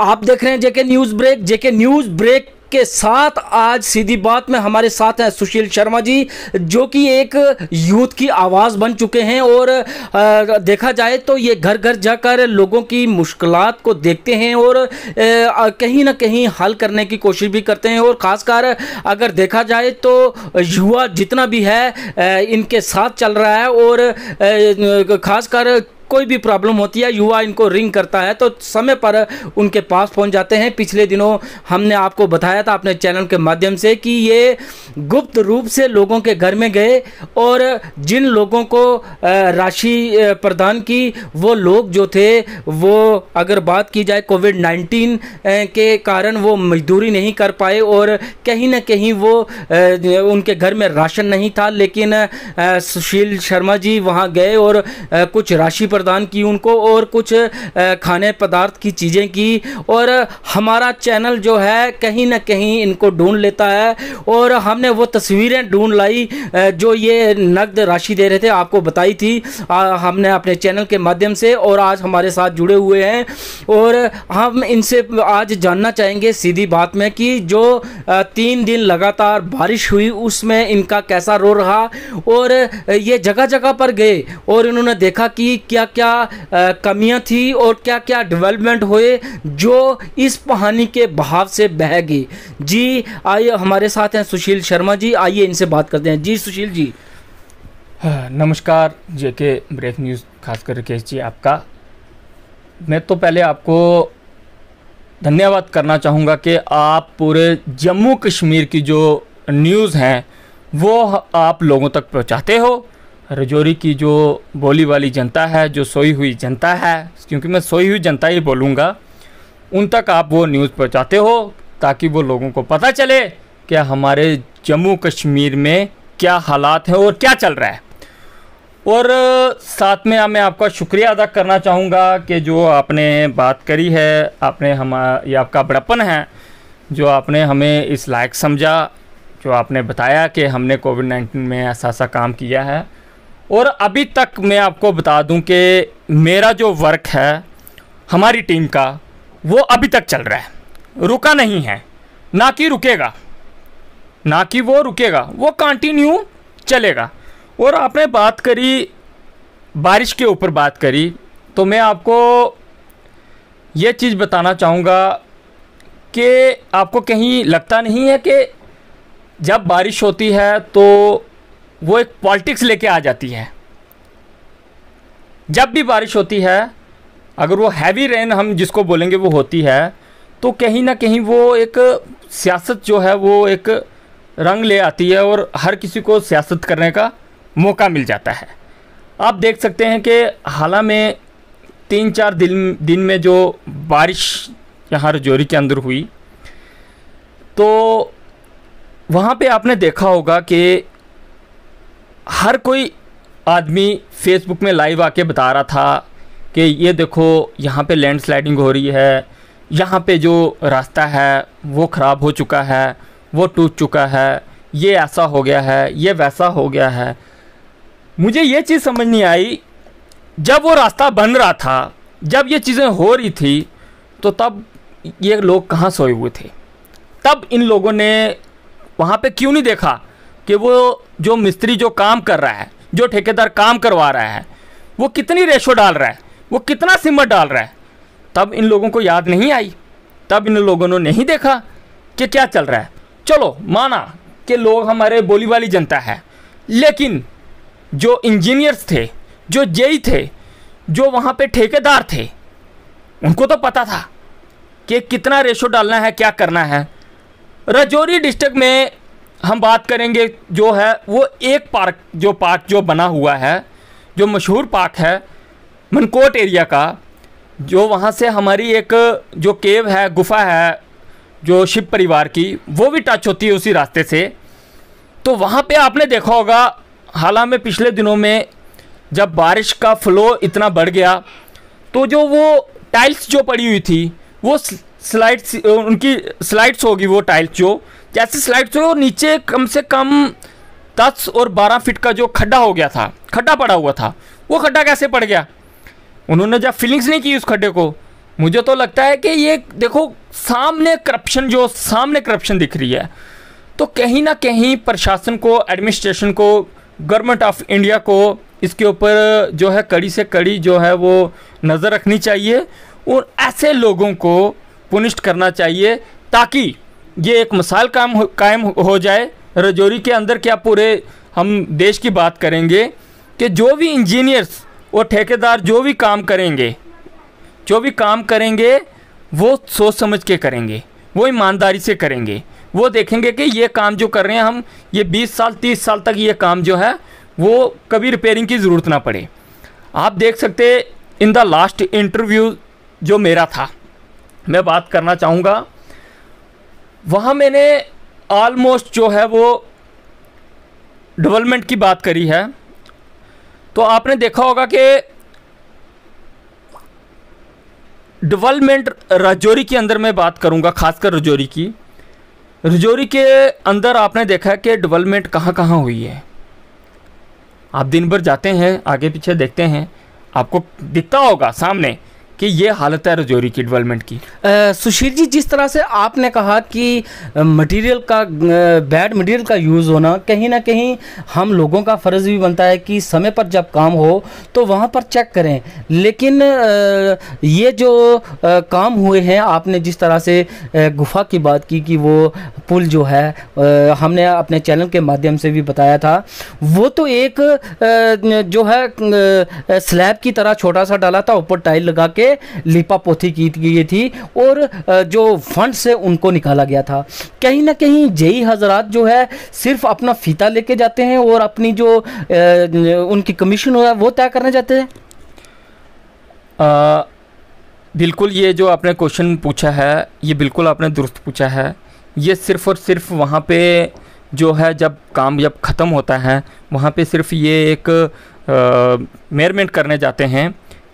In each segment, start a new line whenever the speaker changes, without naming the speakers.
आप देख रहे हैं JK news break JK news break के साथ आज सीधी बात में हमारे साथ हैं सुशील शर्मा जी जो कि एक यूथ की आवाज़ बन चुके हैं और आ, देखा जाए तो ये घर घर जाकर लोगों की मुश्किल को देखते हैं और कहीं ना कहीं हल करने की कोशिश भी करते हैं और ख़ासकर अगर देखा जाए तो युवा जितना भी है आ, इनके साथ चल रहा है और ख़ासकर कोई भी प्रॉब्लम होती है युवा इनको रिंग करता है तो समय पर उनके पास पहुँच जाते हैं पिछले दिनों हमने आपको बताया था अपने चैनल के माध्यम से कि ये गुप्त रूप से लोगों के घर में गए और जिन लोगों को राशि प्रदान की वो लोग जो थे वो अगर बात की जाए कोविड नाइन्टीन के कारण वो मजदूरी नहीं कर पाए और कहीं ना कहीं वो उनके घर में राशन नहीं था लेकिन सुशील शर्मा जी वहाँ गए और कुछ राशि पर प्रदान की उनको और कुछ खाने पदार्थ की चीज़ें की और हमारा चैनल जो है कहीं ना कहीं इनको ढूंढ लेता है और हमने वो तस्वीरें ढूंढ लाई जो ये नकद राशि दे रहे थे आपको बताई थी हमने अपने चैनल के माध्यम से और आज हमारे साथ जुड़े हुए हैं और हम इनसे आज जानना चाहेंगे सीधी बात में कि जो तीन दिन लगातार बारिश हुई उसमें इनका कैसा रो रहा और ये जगह जगह पर गए और इन्होंने देखा कि क्या क्या कमियां थी और क्या क्या डेवलपमेंट हुए जो इस कहानी के भाव से बह गई जी आइए हमारे साथ हैं सुशील शर्मा जी आइए इनसे
बात करते हैं जी सुशील जी हाँ, नमस्कार जे के ब्रेक न्यूज़ खासकर राकेश जी आपका मैं तो पहले आपको धन्यवाद करना चाहूँगा कि आप पूरे जम्मू कश्मीर की जो न्यूज़ हैं वो आप लोगों तक पहुँचाते हो रजौरी की जो बोली वाली जनता है जो सोई हुई जनता है क्योंकि मैं सोई हुई जनता ही बोलूँगा उन तक आप वो न्यूज़ पहुँचाते हो ताकि वो लोगों को पता चले कि हमारे जम्मू कश्मीर में क्या हालात हैं और क्या चल रहा है और साथ में मैं आपका शुक्रिया अदा करना चाहूँगा कि जो आपने बात करी है आपने हम ये आपका बड़पन है जो आपने हमें इस लायक समझा जो आपने बताया कि हमने कोविड नाइन्टीन में ऐसा ऐसा काम किया है और अभी तक मैं आपको बता दूं कि मेरा जो वर्क है हमारी टीम का वो अभी तक चल रहा है रुका नहीं है ना कि रुकेगा ना कि वो रुकेगा वो कंटिन्यू चलेगा और आपने बात करी बारिश के ऊपर बात करी तो मैं आपको ये चीज़ बताना चाहूँगा कि आपको कहीं लगता नहीं है कि जब बारिश होती है तो वो एक पॉलिटिक्स लेके आ जाती है जब भी बारिश होती है अगर वो हैवी रेन हम जिसको बोलेंगे वो होती है तो कहीं ना कहीं वो एक सियासत जो है वो एक रंग ले आती है और हर किसी को सियासत करने का मौका मिल जाता है आप देख सकते हैं कि हाल में तीन चार दिन दिन में जो बारिश यहाँ रजौरी के अंदर हुई तो वहाँ पे आपने देखा होगा कि हर कोई आदमी फेसबुक में लाइव आके बता रहा था कि ये देखो यहाँ पे लैंडस्लाइडिंग हो रही है यहाँ पे जो रास्ता है वो ख़राब हो चुका है वो टूट चुका है ये ऐसा हो गया है ये वैसा हो गया है मुझे ये चीज़ समझ नहीं आई जब वो रास्ता बन रहा था जब ये चीज़ें हो रही थी तो तब ये लोग कहाँ सोए हुए थे तब इन लोगों ने वहाँ पे क्यों नहीं देखा कि वो जो मिस्त्री जो काम कर रहा है जो ठेकेदार काम करवा रहा है वो कितनी रेशो डाल रहा है वो कितना सिमट डाल रहा है तब इन लोगों को याद नहीं आई तब इन लोगों ने नहीं देखा कि क्या चल रहा है चलो माना कि लोग हमारे बोली वाली जनता है लेकिन जो इंजीनियर्स थे जो जेई थे जो वहाँ पे ठेकेदार थे उनको तो पता था कि कितना रेशो डालना है क्या करना है रजौरी डिस्ट्रिक्ट में हम बात करेंगे जो है वो एक पार्क जो पार्क जो बना हुआ है जो मशहूर पार्क है मनकोट एरिया का जो वहाँ से हमारी एक जो केव है गुफा है जो शिव परिवार की वो भी टच होती है उसी रास्ते से तो वहाँ पे आपने देखा होगा हालांकि में पिछले दिनों में जब बारिश का फ्लो इतना बढ़ गया तो जो वो टाइल्स जो पड़ी हुई थी वो स्लाइड्स उनकी स्लाइड्स होगी वो टाइल्स जो जैसे स्लाइड थ्रो नीचे कम से कम दस और बारह फिट का जो खड्डा हो गया था खड्डा पड़ा हुआ था वो खड्डा कैसे पड़ गया उन्होंने जब फीलिंग्स नहीं की उस खड्डे को मुझे तो लगता है कि ये देखो सामने करप्शन जो सामने करप्शन दिख रही है तो कहीं ना कहीं प्रशासन को एडमिनिस्ट्रेशन को गवर्नमेंट ऑफ इंडिया को इसके ऊपर जो है कड़ी से कड़ी जो है वो नज़र रखनी चाहिए और ऐसे लोगों को पुनिश करना चाहिए ताकि ये एक मिसाल काम हो, कायम हो जाए रजौरी के अंदर क्या पूरे हम देश की बात करेंगे कि जो भी इंजीनियर्स और ठेकेदार जो भी काम करेंगे जो भी काम करेंगे वो सोच समझ के करेंगे वो ईमानदारी से करेंगे वो देखेंगे कि ये काम जो कर रहे हैं हम ये 20 साल 30 साल तक ये काम जो है वो कभी रिपेयरिंग की ज़रूरत ना पड़े आप देख सकते इन द लास्ट इंटरव्यू जो मेरा था मैं बात करना चाहूँगा वहाँ मैंने ऑलमोस्ट जो है वो डेवलपमेंट की बात करी है तो आपने देखा होगा कि डेवलपमेंट रजौरी के अंदर मैं बात करूंगा खासकर रजौरी की रजौरी के अंदर आपने देखा कि डेवलपमेंट कहाँ कहाँ हुई है आप दिन भर जाते हैं आगे पीछे देखते हैं आपको दिखता होगा सामने कि ये हालत है रजौरी की डेवलपमेंट की सुशील जी जिस तरह से
आपने कहा कि मटेरियल का बैड मटेरियल का यूज़ होना कहीं ना कहीं हम लोगों का फ़र्ज़ भी बनता है कि समय पर जब काम हो तो वहाँ पर चेक करें लेकिन ये जो काम हुए हैं आपने जिस तरह से गुफा की बात की कि वो पुल जो है हमने अपने चैनल के माध्यम से भी बताया था वो तो एक जो है स्लैब की तरह छोटा सा डाला था ऊपर टाइल लगा के से लिपापोथी की गई थी और जो फंड से उनको निकाला गया था कहीं ना कहीं जेई हजरात जो है सिर्फ अपना फीता लेके जाते हैं और अपनी जो उनकी कमीशन हो वो तय करने जाते हैं
बिल्कुल ये जो आपने क्वेश्चन पूछा है ये बिल्कुल आपने दुरुस्त पूछा है ये सिर्फ़ और सिर्फ वहाँ पे जो है जब काम जब ख़त्म होता है वहाँ पे सिर्फ ये एक मेयरमेंट करने जाते हैं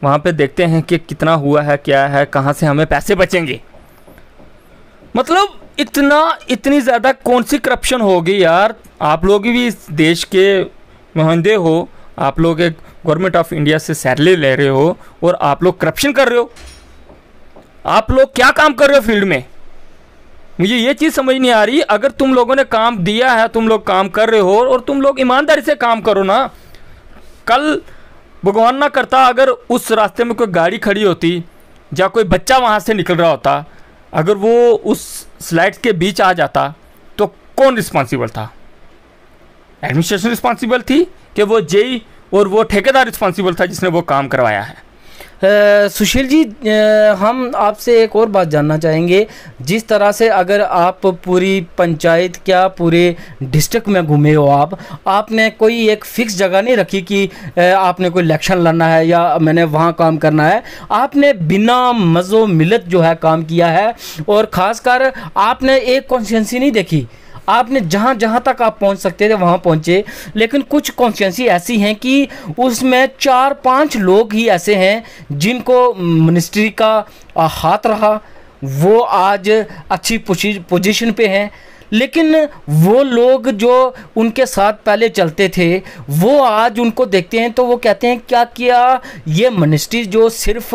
वहाँ पे देखते हैं कि कितना हुआ है क्या है कहाँ से हमें पैसे बचेंगे मतलब इतना इतनी ज़्यादा कौन सी करप्शन होगी यार आप लोग भी इस देश के महंदे हो आप लोग एक गवर्नमेंट ऑफ इंडिया से सैलरी ले रहे हो और आप लोग करप्शन कर रहे हो आप लोग क्या काम कर रहे हो फील्ड में मुझे ये चीज़ समझ नहीं आ रही अगर तुम लोगों ने काम दिया है तुम लोग काम कर रहे हो और तुम लोग ईमानदारी से काम करो ना कल भगवान ना करता अगर उस रास्ते में कोई गाड़ी खड़ी होती या कोई बच्चा वहाँ से निकल रहा होता अगर वो उस स्लाइड के बीच आ जाता तो कौन रिस्पॉन्सिबल था एडमिनिस्ट्रेशन रिस्पॉन्सिबल थी कि वो जेई और वो ठेकेदार रिस्पॉन्सिबल था जिसने वो काम करवाया है
सुशील जी आ, हम आपसे एक और बात जानना चाहेंगे जिस तरह से अगर आप पूरी पंचायत क्या पूरे डिस्ट्रिक्ट में घूमे हो आप आपने कोई एक फिक्स जगह नहीं रखी कि आपने कोई इलेक्शन लड़ना है या मैंने वहाँ काम करना है आपने बिना मज़ो मिलत जो है काम किया है और ख़ासकर आपने एक कॉन्शियंसी नहीं देखी आपने जहाँ जहाँ तक आप पहुँच सकते थे वहाँ पहुँचे लेकिन कुछ कॉन्स्टिट्यूंसी ऐसी हैं कि उसमें चार पाँच लोग ही ऐसे हैं जिनको मिनिस्ट्री का हाथ रहा वो आज अच्छी पोजीशन पे हैं लेकिन वो लोग जो उनके साथ पहले चलते थे वो आज उनको देखते हैं तो वो कहते हैं क्या किया ये मिनिस्ट्री जो सिर्फ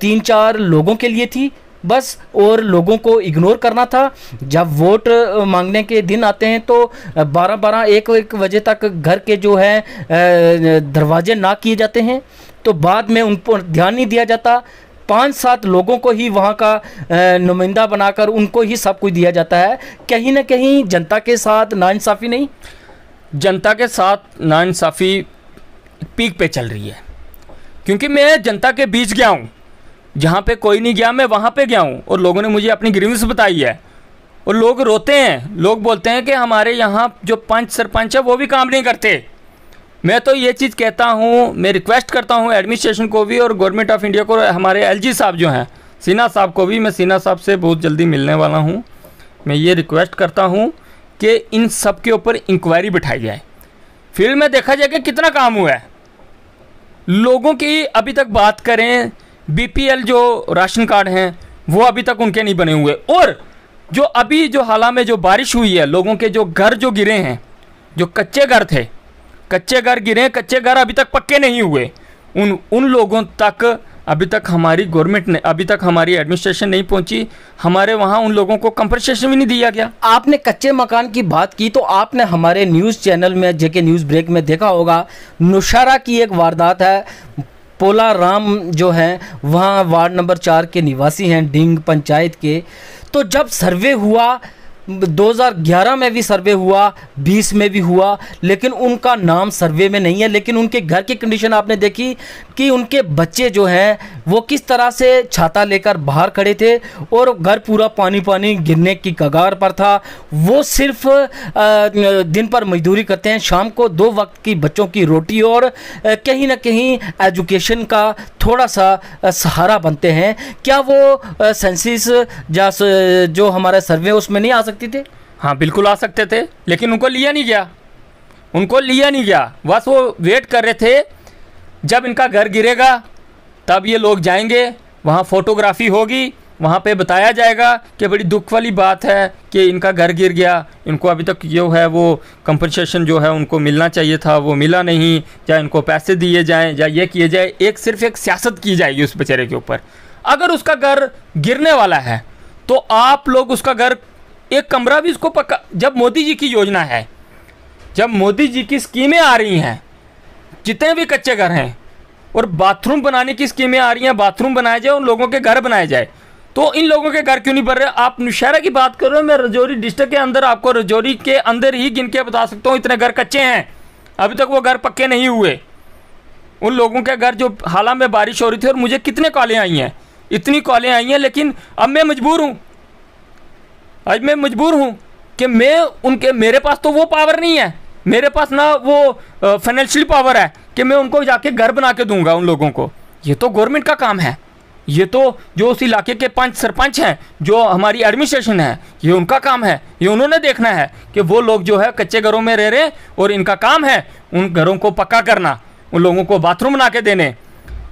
तीन चार लोगों के लिए थी बस और लोगों को इग्नोर करना था जब वोट मांगने के दिन आते हैं तो बारह बारह एक एक बजे तक घर के जो है दरवाजे ना किए जाते हैं तो बाद में उन पर ध्यान नहीं दिया जाता पांच सात लोगों को ही वहाँ का नुमाइंदा बनाकर उनको ही सब कुछ दिया जाता है कहीं ना कहीं जनता के साथ नाइंसाफ़ी नहीं
जनता के साथ नाइंसाफ़ी पीक पे चल रही है क्योंकि मैं जनता के बीच गया हूँ जहाँ पे कोई नहीं गया मैं वहाँ पे गया हूँ और लोगों ने मुझे अपनी ग्रीवेंस बताई है और लोग रोते हैं लोग बोलते हैं कि हमारे यहाँ जो पंच सरपंच है वो भी काम नहीं करते मैं तो ये चीज़ कहता हूँ मैं रिक्वेस्ट करता हूँ एडमिनिस्ट्रेशन को भी और गवर्नमेंट ऑफ इंडिया को हमारे एल साहब जो हैं सिन्हा साहब को भी मैं सिन्हा साहब से बहुत जल्दी मिलने वाला हूँ मैं ये रिक्वेस्ट करता हूँ कि इन सब के ऊपर इंक्वायरी बिठाई जाए फिल्म में देखा जाए कि कितना काम हुआ है लोगों की अभी तक बात करें बीपीएल जो राशन कार्ड हैं वो अभी तक उनके नहीं बने हुए और जो अभी जो हाल में जो बारिश हुई है लोगों के जो घर जो गिरे हैं जो कच्चे घर थे कच्चे घर गिरे कच्चे घर अभी तक पक्के नहीं हुए उन उन लोगों तक अभी तक हमारी गवर्नमेंट ने अभी तक हमारी एडमिनिस्ट्रेशन नहीं पहुंची हमारे वहां उन लोगों को कंपनसेशन भी नहीं दिया गया आपने कच्चे मकान की बात की तो आपने हमारे न्यूज़ चैनल में
जेके न्यूज़ ब्रेक में देखा होगा नुशारा की एक वारदात है पोला राम जो हैं वहाँ वार्ड नंबर चार के निवासी हैं डिंग पंचायत के तो जब सर्वे हुआ 2011 में भी सर्वे हुआ 20 में भी हुआ लेकिन उनका नाम सर्वे में नहीं है लेकिन उनके घर की कंडीशन आपने देखी कि उनके बच्चे जो हैं वो किस तरह से छाता लेकर बाहर खड़े थे और घर पूरा पानी पानी गिरने की कगार पर था वो सिर्फ दिन पर मजदूरी करते हैं शाम को दो वक्त की बच्चों की रोटी और कहीं ना कहीं एजुकेशन का थोड़ा सा सहारा बनते हैं क्या वो सेंसिस जो
हमारा सर्वे उसमें नहीं आ सकता सकती थी हाँ बिल्कुल आ सकते थे लेकिन उनको लिया नहीं गया उनको लिया नहीं गया बस वो वेट कर रहे थे जब इनका घर गिरेगा तब ये लोग जाएंगे वहाँ फ़ोटोग्राफी होगी वहाँ पे बताया जाएगा कि बड़ी दुख वाली बात है कि इनका घर गिर गया इनको अभी तक जो है वो कंपनसेशन जो है उनको मिलना चाहिए था वो मिला नहीं या इनको पैसे दिए जाएं या ये किए जाए एक सिर्फ एक सियासत की जाएगी उस बेचारे के ऊपर अगर उसका घर गिरने वाला है तो आप लोग उसका घर एक कमरा भी उसको पक्का जब मोदी जी की योजना है जब मोदी जी की स्कीमें आ रही हैं जितने भी कच्चे घर हैं और बाथरूम बनाने की स्कीमें आ रही हैं बाथरूम बनाए जाए और लोगों के घर बनाए जाए तो इन लोगों के घर क्यों नहीं बन रहे आप नौशहरा की बात कर रहे हो मैं रजौरी डिस्ट्रिक्ट के अंदर आपको रजौरी के अंदर ही गिन के बता सकता हूँ इतने घर कच्चे हैं अभी तक वो घर पक्के नहीं हुए उन लोगों के घर जो हालांकि में बारिश हो रही थी और मुझे कितने कॉलें आई हैं इतनी कॉलें आई हैं लेकिन अब मैं मजबूर हूँ आज मैं मजबूर हूँ कि मैं उनके मेरे पास तो वो पावर नहीं है मेरे पास ना वो फाइनेंशियल पावर है कि मैं उनको जाके घर बना के दूंगा उन लोगों को ये तो गवर्नमेंट का काम है ये तो जो उस इलाके के पंच सरपंच हैं जो हमारी एडमिनिस्ट्रेशन है ये उनका काम है ये उन्होंने देखना है कि वो लोग जो है कच्चे घरों में रह रहे और इनका काम है उन घरों को पक्का करना उन लोगों को बाथरूम बना के देने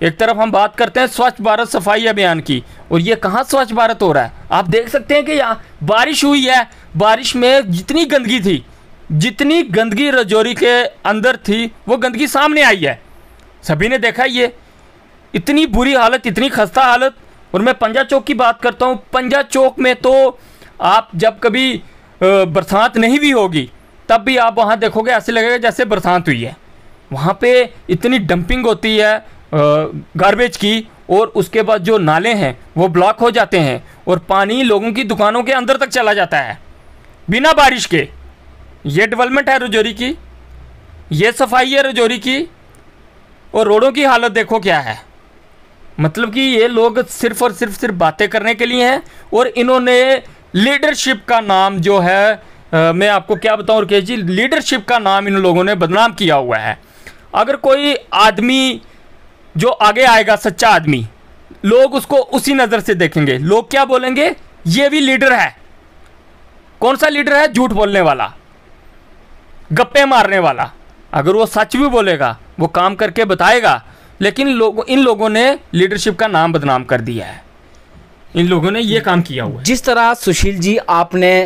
एक तरफ हम बात करते हैं स्वच्छ भारत सफाई अभियान की और ये कहाँ स्वच्छ भारत हो रहा है आप देख सकते हैं कि यहाँ बारिश हुई है बारिश में जितनी गंदगी थी जितनी गंदगी रजौरी के अंदर थी वो गंदगी सामने आई है सभी ने देखा ये इतनी बुरी हालत इतनी खस्ता हालत और मैं पंजा चौक की बात करता हूँ पंजा चौक में तो आप जब कभी बरसात नहीं भी होगी तब भी आप वहाँ देखोगे ऐसे लगेगा जैसे बरसात हुई है वहाँ पे इतनी डंपिंग होती है गार्बेज की और उसके बाद जो नाले हैं वो ब्लॉक हो जाते हैं और पानी लोगों की दुकानों के अंदर तक चला जाता है बिना बारिश के ये डेवलपमेंट है रजौरी की ये सफाई है रजौरी की और रोडों की हालत देखो क्या है मतलब कि ये लोग सिर्फ और सिर्फ सिर्फ बातें करने के लिए हैं और इन्होंने लीडरशिप का नाम जो है आ, मैं आपको क्या बताऊं रुकेश जी लीडरशिप का नाम इन लोगों ने बदनाम किया हुआ है अगर कोई आदमी जो आगे आएगा सच्चा आदमी लोग उसको उसी नज़र से देखेंगे लोग क्या बोलेंगे ये भी लीडर है कौन सा लीडर है झूठ बोलने वाला गप्पे मारने वाला अगर वो सच भी बोलेगा वो काम करके बताएगा लेकिन लोग इन लोगों ने लीडरशिप का नाम बदनाम कर दिया है इन लोगों ने ये काम किया हुआ जिस तरह सुशील
जी आपने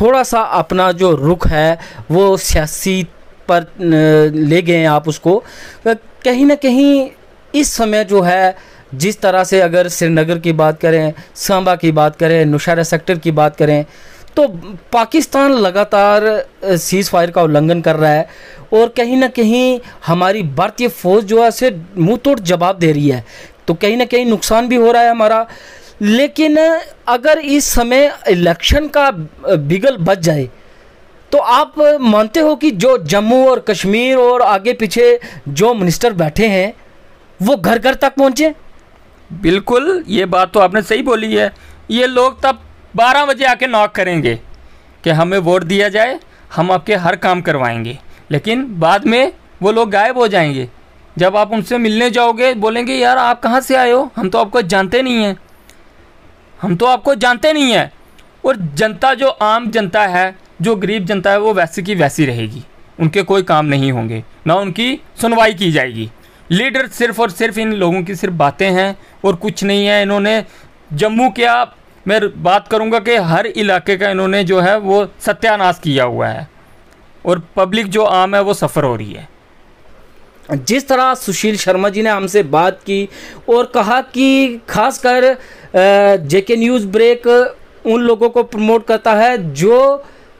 थोड़ा सा अपना जो रुख है वो सियासी पर ले गए आप उसको कहीं ना कहीं इस समय जो है जिस तरह से अगर श्रीनगर की बात करें सांबा की बात करें नुशारा सेक्टर की बात करें तो पाकिस्तान लगातार सीज़ फायर का उल्लंघन कर रहा है और कहीं ना कहीं हमारी भारतीय फ़ौज जो है उसे मुँह तोड़ जवाब दे रही है तो कहीं ना कहीं नुकसान भी हो रहा है हमारा लेकिन अगर इस समय इलेक्शन का बिगल बच जाए तो आप मानते हो कि जो जम्मू और कश्मीर और आगे पीछे जो मिनिस्टर बैठे हैं वो घर घर तक
पहुँचे बिल्कुल ये बात तो आपने सही बोली है ये लोग तब बारह बजे आके नॉक करेंगे कि हमें वोट दिया जाए हम आपके हर काम करवाएंगे लेकिन बाद में वो लोग गायब हो जाएंगे जब आप उनसे मिलने जाओगे बोलेंगे यार आप कहाँ से आए हो हम तो आपको जानते नहीं हैं हम तो आपको जानते नहीं हैं और जनता जो आम जनता है जो गरीब जनता है वो वैसी की वैसी रहेगी उनके कोई काम नहीं होंगे ना उनकी सुनवाई की जाएगी लीडर सिर्फ और सिर्फ इन लोगों की सिर्फ बातें हैं और कुछ नहीं है इन्होंने जम्मू क्या मैं बात करूंगा कि हर इलाके का इन्होंने जो है वो सत्यानाश किया हुआ है और पब्लिक जो आम है वो सफ़र हो रही है जिस तरह सुशील शर्मा जी ने हमसे बात की
और कहा कि खासकर जेके न्यूज़ ब्रेक उन लोगों को प्रमोट करता है जो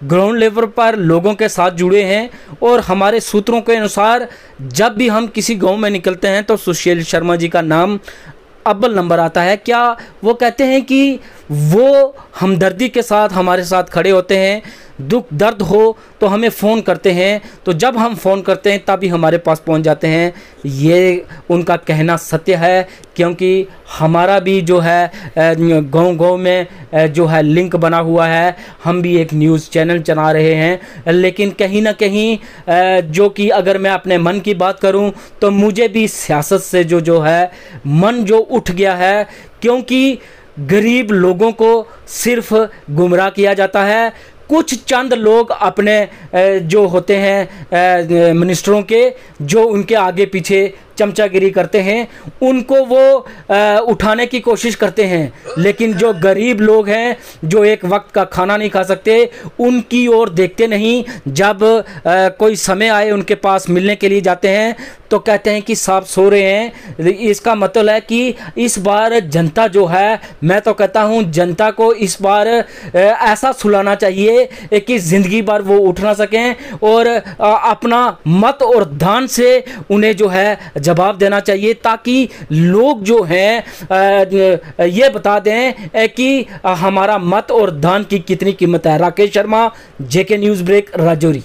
ग्राउंड लेवल पर लोगों के साथ जुड़े हैं और हमारे सूत्रों के अनुसार जब भी हम किसी गांव में निकलते हैं तो सुशील शर्मा जी का नाम अव्वल नंबर आता है क्या वो कहते हैं कि वो हमदर्दी के साथ हमारे साथ खड़े होते हैं दुख दर्द हो तो हमें फ़ोन करते हैं तो जब हम फ़ोन करते हैं तभी हमारे पास पहुंच जाते हैं ये उनका कहना सत्य है क्योंकि हमारा भी जो है गांव गांव में जो है लिंक बना हुआ है हम भी एक न्यूज़ चैनल चला रहे हैं लेकिन कहीं ना कहीं जो कि अगर मैं अपने मन की बात करूं तो मुझे भी सियासत से जो जो है मन जो उठ गया है क्योंकि गरीब लोगों को सिर्फ गुमराह किया जाता है कुछ चंद लोग अपने जो होते हैं मिनिस्टरों के जो उनके आगे पीछे चमचागिरी करते हैं उनको वो आ, उठाने की कोशिश करते हैं लेकिन जो गरीब लोग हैं जो एक वक्त का खाना नहीं खा सकते उनकी ओर देखते नहीं जब आ, कोई समय आए उनके पास मिलने के लिए जाते हैं तो कहते हैं कि साहब सो रहे हैं इसका मतलब है कि इस बार जनता जो है मैं तो कहता हूँ जनता को इस बार ऐसा सुलाना चाहिए कि ज़िंदगी भर वो उठ ना सकें और अपना मत और धान से उन्हें जो है जवाब देना चाहिए ताकि लोग जो हैं ये बता दें कि हमारा मत और धान की कितनी कीमत है Rakesh Sharma JK news break Rajouri